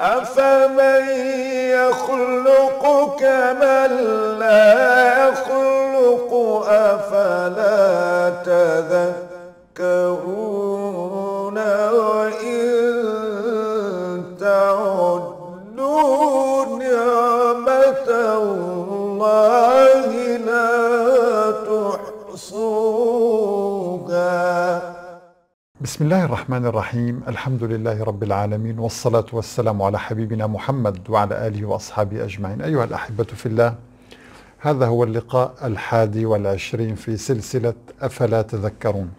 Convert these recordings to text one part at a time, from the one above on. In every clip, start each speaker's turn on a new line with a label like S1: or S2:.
S1: أفمن يخلق كمن لا يخلق أفلا تذكرون بسم الله الرحمن الرحيم الحمد لله رب العالمين والصلاة والسلام على حبيبنا محمد وعلى آله وأصحابه أجمعين أيها الأحبة في الله هذا هو اللقاء الحادي والعشرين في سلسلة أفلا تذكرون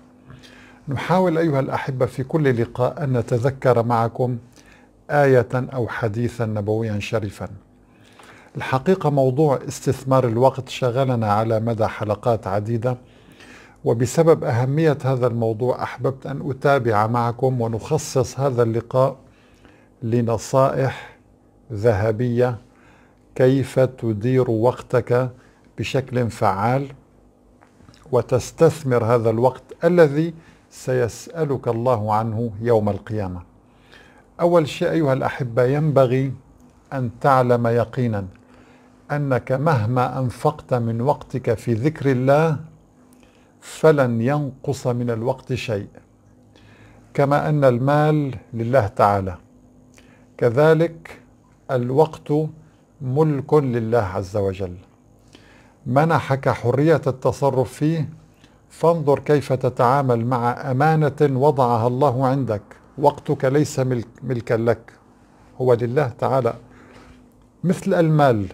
S1: نحاول أيها الأحبة في كل لقاء أن نتذكر معكم آية أو حديثا نبويا شريفا الحقيقة موضوع استثمار الوقت شغلنا على مدى حلقات عديدة وبسبب أهمية هذا الموضوع أحببت أن أتابع معكم ونخصص هذا اللقاء لنصائح ذهبية كيف تدير وقتك بشكل فعال وتستثمر هذا الوقت الذي سيسألك الله عنه يوم القيامة. أول شيء أيها الأحبة ينبغي أن تعلم يقينا أنك مهما أنفقت من وقتك في ذكر الله فلن ينقص من الوقت شيء كما ان المال لله تعالى كذلك الوقت ملك لله عز وجل منحك حريه التصرف فيه فانظر كيف تتعامل مع امانه وضعها الله عندك وقتك ليس ملك ملكا لك هو لله تعالى مثل المال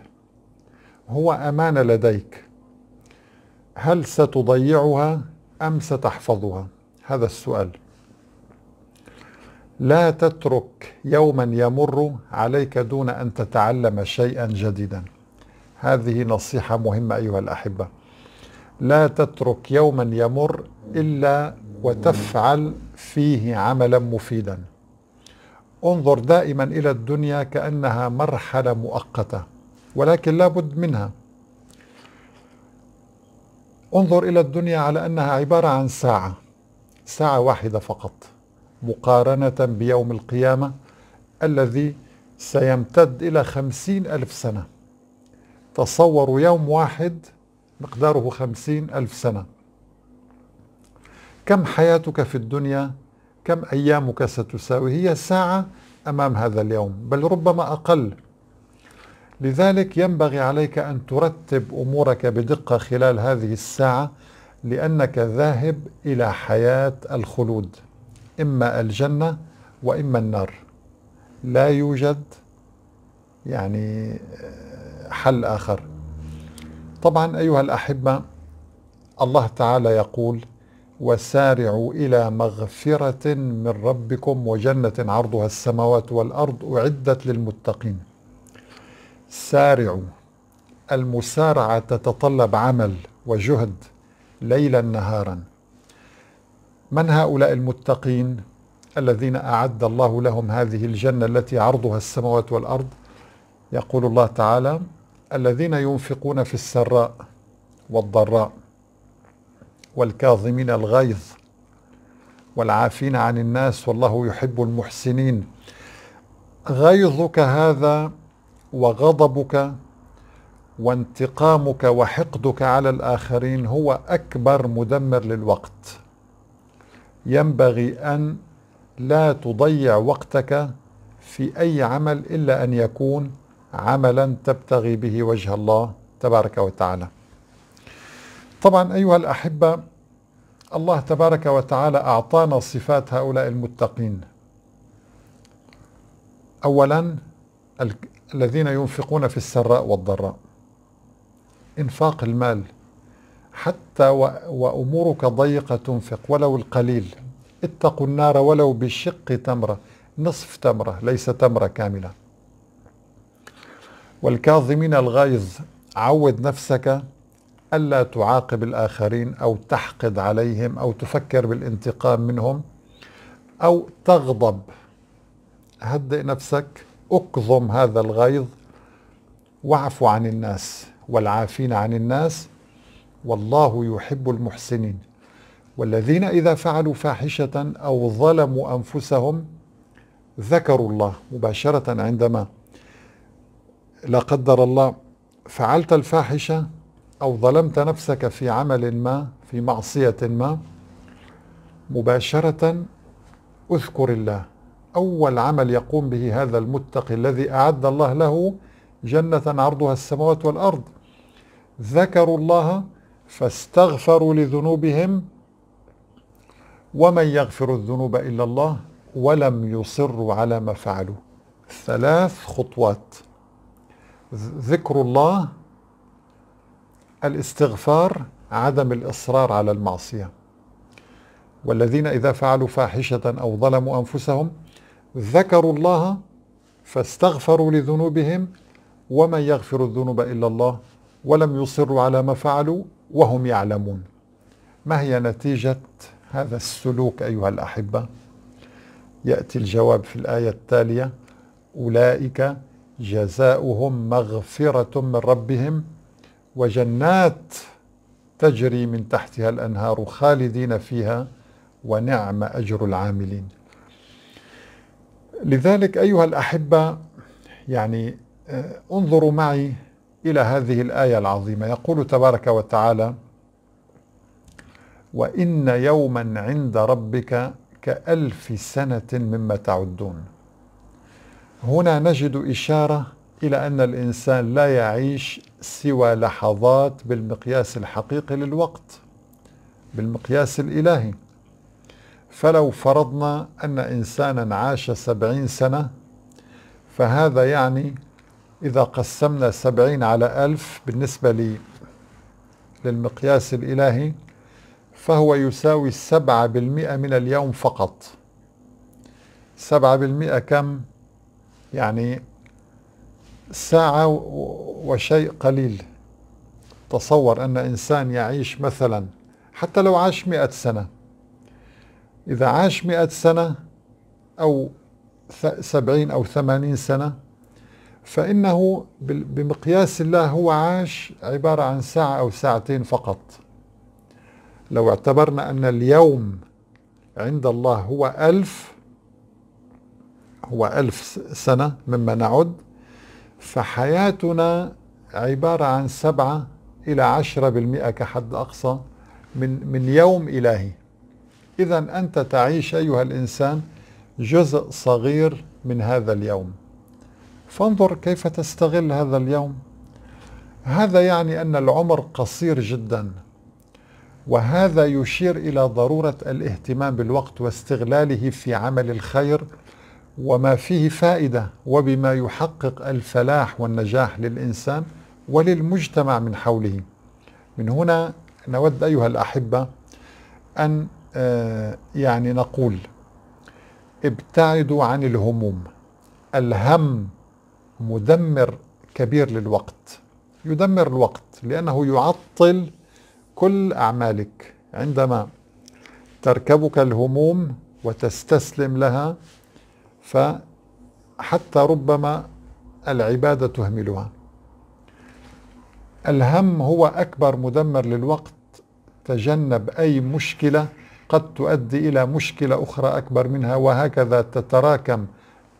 S1: هو امانه لديك هل ستضيعها أم ستحفظها هذا السؤال لا تترك يوما يمر عليك دون أن تتعلم شيئا جديدا هذه نصيحة مهمة أيها الأحبة لا تترك يوما يمر إلا وتفعل فيه عملا مفيدا انظر دائما إلى الدنيا كأنها مرحلة مؤقتة ولكن لا بد منها انظر إلى الدنيا على أنها عبارة عن ساعة ساعة واحدة فقط مقارنة بيوم القيامة الذي سيمتد إلى خمسين ألف سنة تصوروا يوم واحد مقداره خمسين ألف سنة كم حياتك في الدنيا كم أيامك ستساوي هي ساعة أمام هذا اليوم بل ربما أقل لذلك ينبغي عليك أن ترتب أمورك بدقة خلال هذه الساعة لأنك ذاهب إلى حياة الخلود إما الجنة وإما النار لا يوجد يعني آه، حل آخر طبعا أيها الأحبة الله تعالى يقول وسارعوا إلى مغفرة من ربكم وجنة عرضها السماوات والأرض أعدت للمتقين سارعوا المسارعة تتطلب عمل وجهد ليلا نهارا من هؤلاء المتقين الذين أعد الله لهم هذه الجنة التي عرضها السماوات والأرض يقول الله تعالى الذين ينفقون في السراء والضراء والكاظمين الغيظ والعافين عن الناس والله يحب المحسنين غيظك هذا وغضبك وانتقامك وحقدك على الآخرين هو أكبر مدمر للوقت ينبغي أن لا تضيع وقتك في أي عمل إلا أن يكون عملا تبتغي به وجه الله تبارك وتعالى طبعا أيها الأحبة الله تبارك وتعالى أعطانا صفات هؤلاء المتقين أولا الذين ينفقون في السراء والضراء انفاق المال حتى وامورك ضيقه تنفق ولو القليل اتقوا النار ولو بشق تمره نصف تمره ليس تمره كامله والكاظمين الغيظ عود نفسك الا تعاقب الاخرين او تحقد عليهم او تفكر بالانتقام منهم او تغضب هدئ نفسك اكظم هذا الغيظ واعف عن الناس والعافين عن الناس والله يحب المحسنين والذين اذا فعلوا فاحشه او ظلموا انفسهم ذكروا الله مباشره عندما لا قدر الله فعلت الفاحشه او ظلمت نفسك في عمل ما في معصيه ما مباشره اذكر الله أول عمل يقوم به هذا المتقي الذي أعد الله له جنة عرضها السماوات والأرض ذكروا الله فاستغفروا لذنوبهم ومن يغفر الذنوب إلا الله ولم يصروا على ما فعلوا ثلاث خطوات ذكر الله الاستغفار عدم الإصرار على المعصية والذين إذا فعلوا فاحشة أو ظلموا أنفسهم ذكروا الله فاستغفروا لذنوبهم ومن يغفر الذنوب إلا الله ولم يصروا على ما فعلوا وهم يعلمون ما هي نتيجة هذا السلوك أيها الأحبة يأتي الجواب في الآية التالية أولئك جزاؤهم مغفرة من ربهم وجنات تجري من تحتها الأنهار خالدين فيها ونعم أجر العاملين لذلك أيها الأحبة يعني آه، انظروا معي إلى هذه الآية العظيمة يقول تبارك وتعالى وإن يوما عند ربك كألف سنة مما تعدون هنا نجد إشارة إلى أن الإنسان لا يعيش سوى لحظات بالمقياس الحقيقي للوقت بالمقياس الإلهي فلو فرضنا أن إنسانا عاش سبعين سنة فهذا يعني إذا قسمنا سبعين على ألف بالنسبة لي للمقياس الإلهي فهو يساوي سبعة بالمئة من اليوم فقط سبعة بالمئة كم يعني ساعة وشيء قليل تصور أن إنسان يعيش مثلا حتى لو عاش مئة سنة إذا عاش مئة سنة أو سبعين أو ثمانين سنة فإنه بمقياس الله هو عاش عبارة عن ساعة أو ساعتين فقط لو اعتبرنا أن اليوم عند الله هو ألف هو ألف سنة مما نعد فحياتنا عبارة عن سبعة إلى عشرة بالمئة كحد أقصى من من يوم إلهي إذا أنت تعيش أيها الإنسان جزء صغير من هذا اليوم فانظر كيف تستغل هذا اليوم هذا يعني أن العمر قصير جدا وهذا يشير إلى ضرورة الاهتمام بالوقت واستغلاله في عمل الخير وما فيه فائدة وبما يحقق الفلاح والنجاح للإنسان وللمجتمع من حوله من هنا نود أيها الأحبة أن آه، يعني نقول ابتعدوا عن الهموم الهم مدمر كبير للوقت يدمر الوقت لأنه يعطل كل أعمالك عندما تركبك الهموم وتستسلم لها فحتى ربما العبادة تهملها الهم هو أكبر مدمر للوقت تجنب أي مشكلة قد تؤدي الى مشكله اخرى اكبر منها وهكذا تتراكم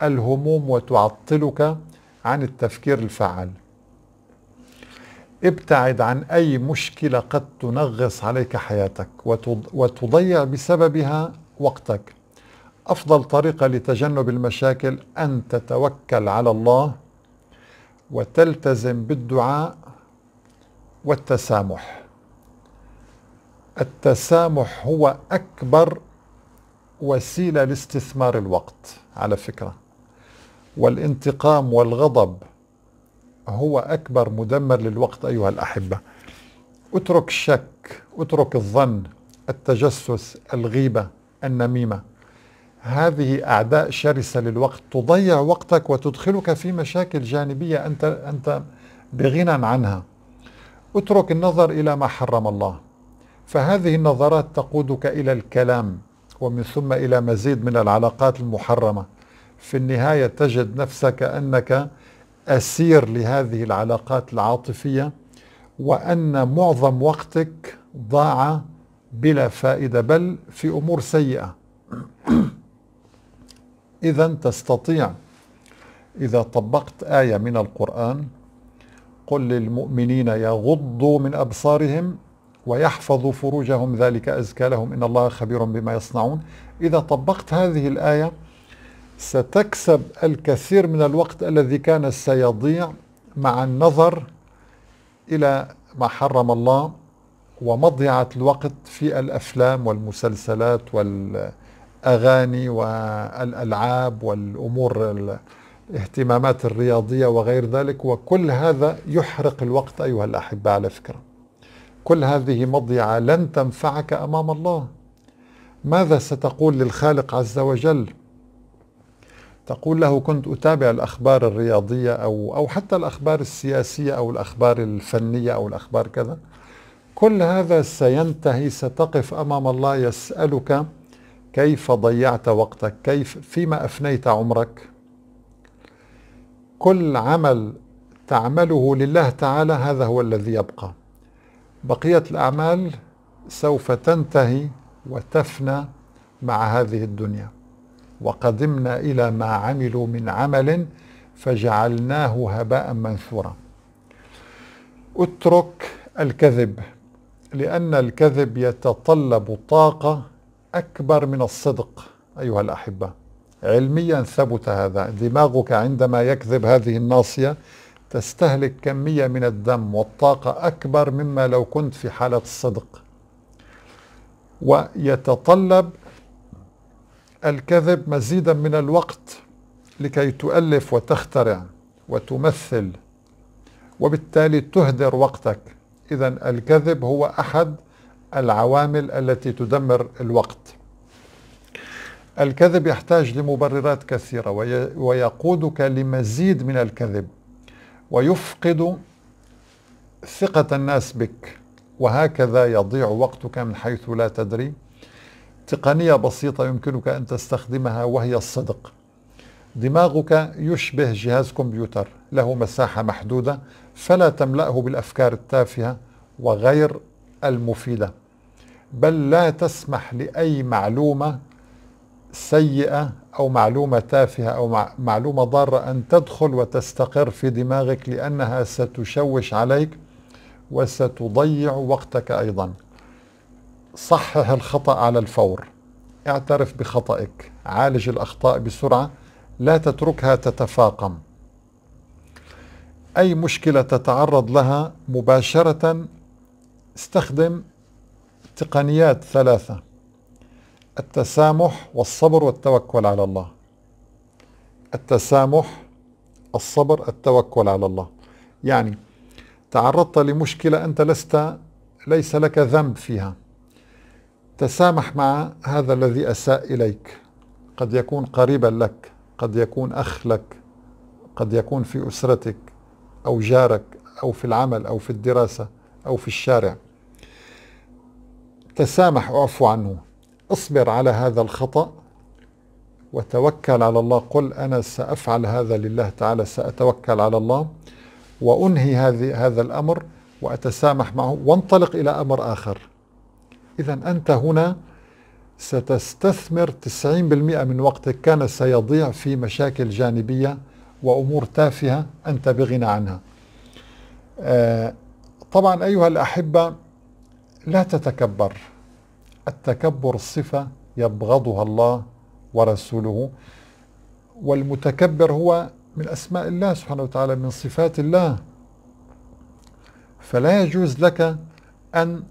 S1: الهموم وتعطلك عن التفكير الفعال ابتعد عن اي مشكله قد تنغص عليك حياتك وتضيع بسببها وقتك افضل طريقه لتجنب المشاكل ان تتوكل على الله وتلتزم بالدعاء والتسامح التسامح هو أكبر وسيلة لاستثمار الوقت على فكرة والانتقام والغضب هو أكبر مدمر للوقت أيها الأحبة اترك الشك اترك الظن التجسس الغيبة النميمة هذه أعداء شرسة للوقت تضيع وقتك وتدخلك في مشاكل جانبية أنت, أنت بغنى عنها اترك النظر إلى ما حرم الله فهذه النظرات تقودك إلى الكلام ومن ثم إلى مزيد من العلاقات المحرمة في النهاية تجد نفسك أنك أسير لهذه العلاقات العاطفية وأن معظم وقتك ضاع بلا فائدة بل في أمور سيئة إذا تستطيع إذا طبقت آية من القرآن قل للمؤمنين يغضوا من أبصارهم ويحفظ فروجهم ذلك أزكى لهم إن الله خبير بما يصنعون إذا طبقت هذه الآية ستكسب الكثير من الوقت الذي كان سيضيع مع النظر إلى ما حرم الله ومضيعة الوقت في الأفلام والمسلسلات والأغاني والألعاب والأمور الاهتمامات الرياضية وغير ذلك وكل هذا يحرق الوقت أيها الأحبة على فكرة كل هذه مضيعة لن تنفعك أمام الله ماذا ستقول للخالق عز وجل تقول له كنت أتابع الأخبار الرياضية أو, أو حتى الأخبار السياسية أو الأخبار الفنية أو الأخبار كذا كل هذا سينتهي ستقف أمام الله يسألك كيف ضيعت وقتك كيف فيما أفنيت عمرك كل عمل تعمله لله تعالى هذا هو الذي يبقى بقية الأعمال سوف تنتهي وتفنى مع هذه الدنيا وقدمنا إلى ما عملوا من عمل فجعلناه هباء منثورا اترك الكذب لأن الكذب يتطلب طاقة أكبر من الصدق أيها الأحبة علميا ثبت هذا دماغك عندما يكذب هذه الناصية تستهلك كمية من الدم والطاقة أكبر مما لو كنت في حالة الصدق ويتطلب الكذب مزيدا من الوقت لكي تؤلف وتخترع وتمثل وبالتالي تهدر وقتك إذا الكذب هو أحد العوامل التي تدمر الوقت الكذب يحتاج لمبررات كثيرة ويقودك لمزيد من الكذب ويفقد ثقة الناس بك وهكذا يضيع وقتك من حيث لا تدري تقنية بسيطة يمكنك أن تستخدمها وهي الصدق دماغك يشبه جهاز كمبيوتر له مساحة محدودة فلا تملأه بالأفكار التافهة وغير المفيدة بل لا تسمح لأي معلومة سيئة أو معلومة تافهة أو معلومة ضارة أن تدخل وتستقر في دماغك لأنها ستشوش عليك وستضيع وقتك أيضا صحح الخطأ على الفور اعترف بخطأك عالج الأخطاء بسرعة لا تتركها تتفاقم أي مشكلة تتعرض لها مباشرة استخدم تقنيات ثلاثة التسامح والصبر والتوكل على الله التسامح الصبر التوكل على الله يعني تعرضت لمشكلة أنت لست ليس لك ذنب فيها تسامح مع هذا الذي أساء إليك قد يكون قريبا لك قد يكون أخ لك قد يكون في أسرتك أو جارك أو في العمل أو في الدراسة أو في الشارع تسامح واعفو عنه اصبر على هذا الخطأ وتوكل على الله قل أنا سأفعل هذا لله تعالى سأتوكل على الله وأنهي هذه هذا الأمر وأتسامح معه وانطلق إلى أمر آخر إذا أنت هنا ستستثمر 90% من وقتك كان سيضيع في مشاكل جانبية وأمور تافهة أنت بغنى عنها آه، طبعا أيها الأحبة لا تتكبر التكبر صفة يبغضها الله ورسوله والمتكبر هو من أسماء الله سبحانه وتعالى من صفات الله فلا يجوز لك أن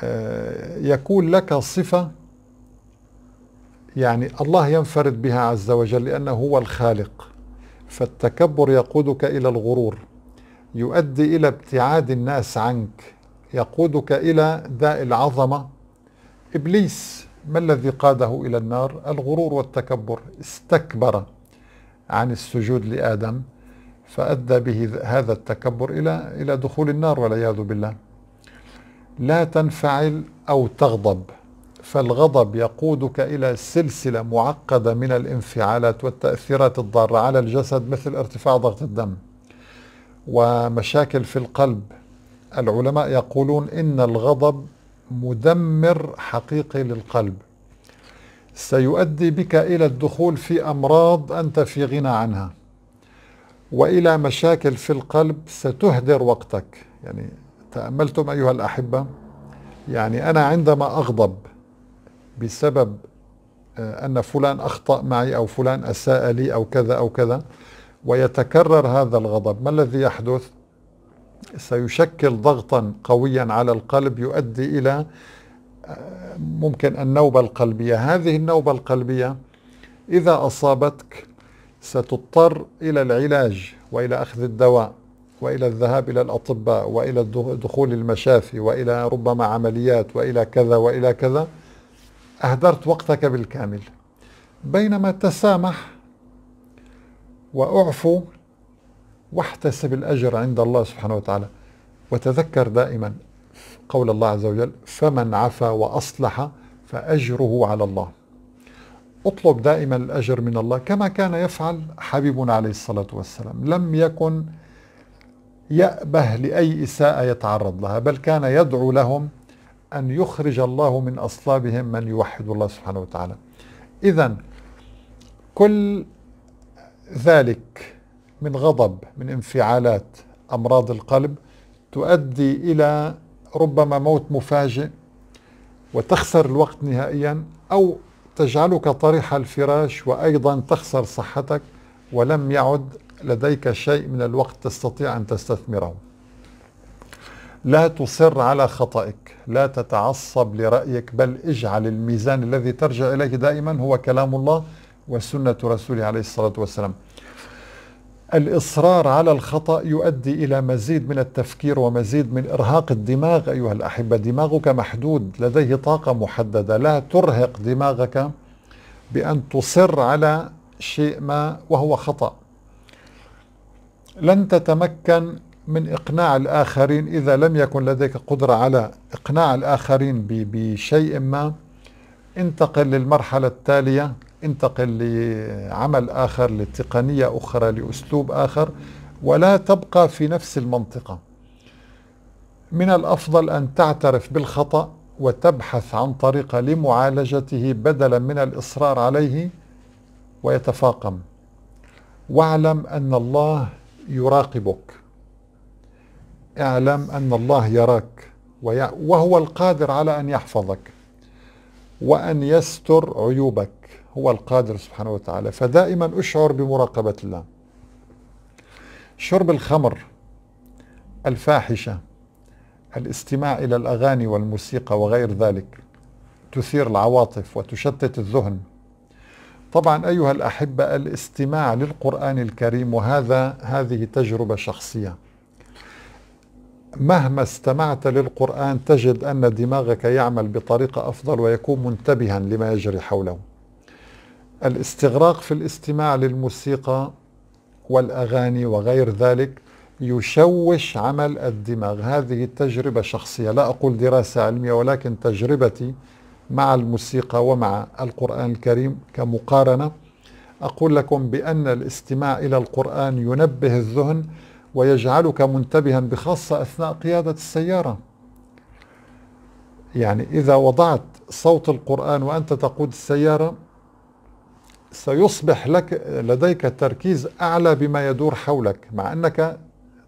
S1: آه، يكون لك صفة يعني الله ينفرد بها عز وجل لأنه هو الخالق فالتكبر يقودك إلى الغرور يؤدي إلى ابتعاد الناس عنك يقودك إلى داء العظمة إبليس ما الذي قاده إلى النار الغرور والتكبر استكبر عن السجود لآدم فأدى به هذا التكبر إلى إلى دخول النار والعياذ بالله لا تنفعل أو تغضب فالغضب يقودك إلى سلسلة معقدة من الانفعالات والتأثيرات الضارة على الجسد مثل ارتفاع ضغط الدم ومشاكل في القلب العلماء يقولون إن الغضب مدمر حقيقي للقلب سيؤدي بك إلى الدخول في أمراض أنت في غنى عنها وإلى مشاكل في القلب ستهدر وقتك يعني تأملتم أيها الأحبة يعني أنا عندما أغضب بسبب آه، أن فلان أخطأ معي أو فلان أساء لي أو كذا أو كذا ويتكرر هذا الغضب ما الذي يحدث سيشكل ضغطا قويا على القلب يؤدي الى آه، ممكن النوبه القلبيه، هذه النوبه القلبيه اذا اصابتك ستضطر الى العلاج والى اخذ الدواء والى الذهاب الى الاطباء والى دخول المشافي والى ربما عمليات والى كذا والى كذا اهدرت وقتك بالكامل بينما تسامح واعفو واحتسب الأجر عند الله سبحانه وتعالى وتذكر دائما قول الله عز وجل فمن عفا وأصلح فأجره على الله اطلب دائما الأجر من الله كما كان يفعل حبيبنا عليه الصلاة والسلام لم يكن يأبه لأي إساءة يتعرض لها بل كان يدعو لهم أن يخرج الله من أصلابهم من يوحد الله سبحانه وتعالى إذا كل ذلك من غضب من انفعالات امراض القلب تؤدي الى ربما موت مفاجئ وتخسر الوقت نهائيا او تجعلك طريح الفراش وايضا تخسر صحتك ولم يعد لديك شيء من الوقت تستطيع ان تستثمره. لا تصر على خطأك، لا تتعصب لرأيك بل اجعل الميزان الذي ترجع اليه دائما هو كلام الله وسنه رسوله عليه الصلاه والسلام. الإصرار على الخطأ يؤدي إلى مزيد من التفكير ومزيد من إرهاق الدماغ أيها الأحبة دماغك محدود لديه طاقة محددة لا ترهق دماغك بأن تصر على شيء ما وهو خطأ لن تتمكن من إقناع الآخرين إذا لم يكن لديك قدرة على إقناع الآخرين بشيء ما انتقل للمرحلة التالية انتقل لعمل آخر لتقنية أخرى لأسلوب آخر ولا تبقى في نفس المنطقة من الأفضل أن تعترف بالخطأ وتبحث عن طريقة لمعالجته بدلا من الإصرار عليه ويتفاقم واعلم أن الله يراقبك اعلم أن الله يراك وهو القادر على أن يحفظك وأن يستر عيوبك هو القادر سبحانه وتعالى فدائما أشعر بمراقبة الله شرب الخمر الفاحشة الاستماع إلى الأغاني والموسيقى وغير ذلك تثير العواطف وتشتت الذهن طبعا أيها الأحبة الاستماع للقرآن الكريم وهذا هذه تجربة شخصية مهما استمعت للقرآن تجد أن دماغك يعمل بطريقة أفضل ويكون منتبها لما يجري حوله الاستغراق في الاستماع للموسيقى والأغاني وغير ذلك يشوش عمل الدماغ هذه تجربة شخصية لا أقول دراسة علمية ولكن تجربتي مع الموسيقى ومع القرآن الكريم كمقارنة أقول لكم بأن الاستماع إلى القرآن ينبه الذهن ويجعلك منتبها بخاصة أثناء قيادة السيارة يعني إذا وضعت صوت القرآن وأنت تقود السيارة سيصبح لك لديك تركيز أعلى بما يدور حولك مع أنك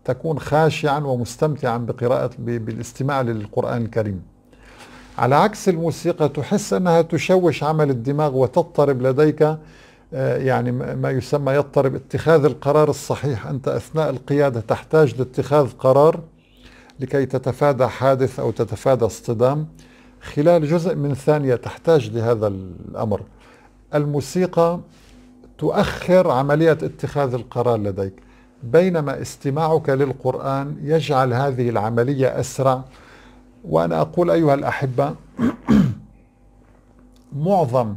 S1: تكون خاشعا ومستمتعا بقراءة بالاستماع للقرآن الكريم على عكس الموسيقى تحس أنها تشوش عمل الدماغ وتضطرب لديك آه، يعني ما يسمى يضطرب اتخاذ القرار الصحيح أنت أثناء القيادة تحتاج لاتخاذ قرار لكي تتفادى حادث أو تتفادى اصطدام خلال جزء من ثانية تحتاج لهذا الأمر الموسيقى تؤخر عملية اتخاذ القرار لديك بينما استماعك للقرآن يجعل هذه العملية أسرع وأنا أقول أيها الأحبة معظم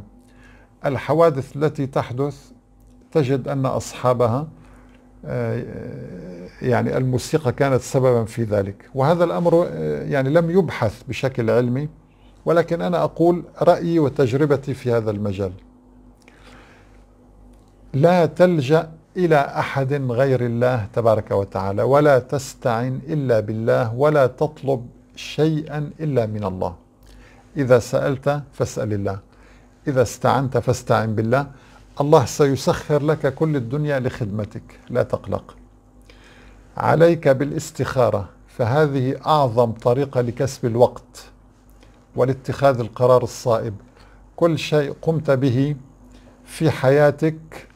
S1: الحوادث التي تحدث تجد أن أصحابها آه، يعني الموسيقى كانت سببا في ذلك وهذا الأمر آه، يعني لم يبحث بشكل علمي ولكن أنا أقول رأيي وتجربتي في هذا المجال لا تلجأ إلى أحد غير الله تبارك وتعالى ولا تستعن إلا بالله ولا تطلب شيئا إلا من الله إذا سألت فاسأل الله إذا استعنت فاستعن بالله الله سيسخر لك كل الدنيا لخدمتك لا تقلق عليك بالاستخارة فهذه أعظم طريقة لكسب الوقت ولاتخاذ القرار الصائب كل شيء قمت به في حياتك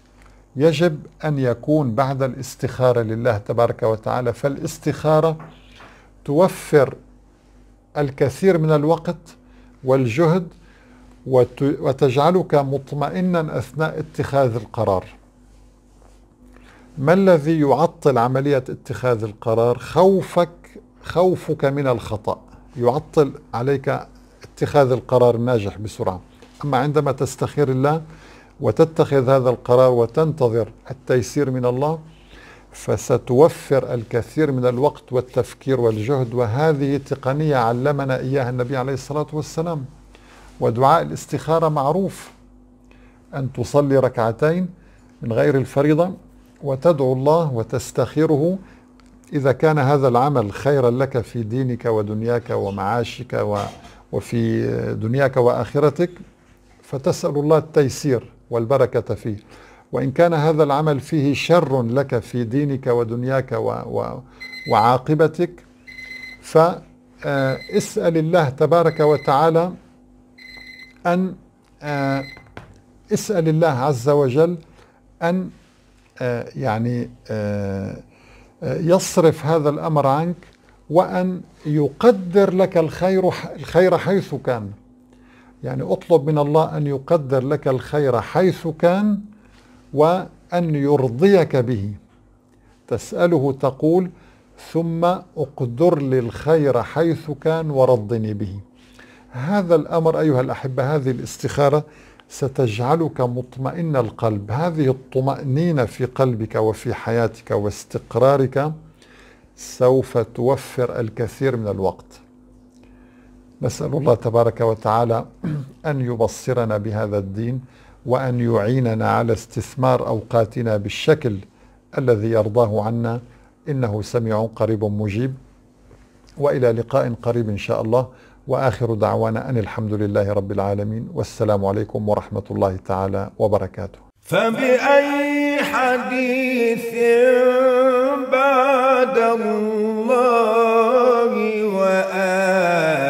S1: يجب أن يكون بعد الاستخارة لله تبارك وتعالى فالاستخارة توفر الكثير من الوقت والجهد وتجعلك مطمئنا أثناء اتخاذ القرار ما الذي يعطل عملية اتخاذ القرار خوفك خوفك من الخطأ يعطل عليك اتخاذ القرار الناجح بسرعة أما عندما تستخير الله وتتخذ هذا القرار وتنتظر التيسير من الله فستوفر الكثير من الوقت والتفكير والجهد وهذه تقنية علمنا إياها النبي عليه الصلاة والسلام ودعاء الاستخارة معروف أن تصلي ركعتين من غير الفريضة وتدعو الله وتستخيره إذا كان هذا العمل خيرا لك في دينك ودنياك ومعاشك وفي دنياك وآخرتك فتسأل الله التيسير والبركة فيه وإن كان هذا العمل فيه شر لك في دينك ودنياك و و وعاقبتك فاسأل الله تبارك وتعالى أن اسأل الله عز وجل أن يعني يصرف هذا الأمر عنك وأن يقدر لك الخير الخير حيث كان يعني اطلب من الله أن يقدر لك الخير حيث كان وأن يرضيك به تسأله تقول ثم اقدر لي الخير حيث كان ورضني به هذا الأمر أيها الأحبة هذه الاستخارة ستجعلك مطمئن القلب هذه الطمأنينة في قلبك وفي حياتك واستقرارك سوف توفر الكثير من الوقت نسأل الله تبارك وتعالى أن يبصرنا بهذا الدين وأن يعيننا على استثمار أوقاتنا بالشكل الذي يرضاه عنا إنه سميع قريب مجيب وإلى لقاء قريب إن شاء الله وآخر دعوانا أن الحمد لله رب العالمين والسلام عليكم ورحمة الله تعالى وبركاته فبأي حديث بعد الله وآله